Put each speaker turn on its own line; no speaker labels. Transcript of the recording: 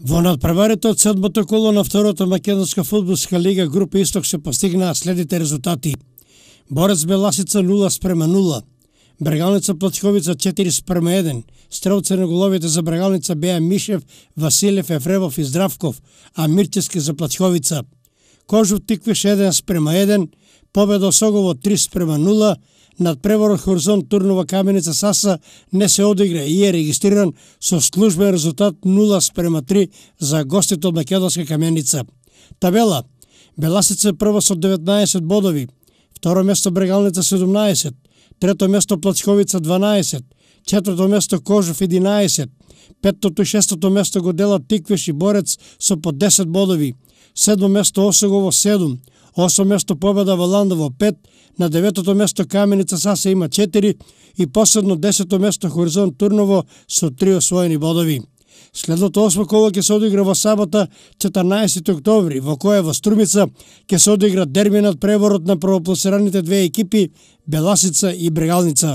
Во надпреварите од седмото коло на второто македонска футболска лига група Исток се постигнаа следните резултати. Борец Беласица 0 спрема 0, Брегалница Плачковица 4 спрема 1, стрелце на головите за Брегалница беа Мишев, Василев, Ефревов и Здравков, а Мирчески за Плачковица – Кожу тиквиш 1 спрема 1, победа Осогово 3 спрема 0, над превор Хорзон Турнова Каменица Саса не се одигра и е регистриран со службен резултат 0 спрема 3 за гостите од Македонска Каменица. Табела Беласица прва со 19 бодови, второ место Брегалница трето место Плачковица 12, четврто место Кожов 11, петтото и шестото место го делат Тиквеш и Борец со по 10 бодови, седмо место Осогово 7, осмо место Победа Валандово 5, на деветото место Каменица Саса има 4 и последно десето место Хоризонт Турново со 3 освоени бодови. Следното осмо коло ќе се одигра во сабота 14 октомври, во која во Струмица ќе се одигра дерминат преворот на првопласираните две екипи Беласица и Брегалница.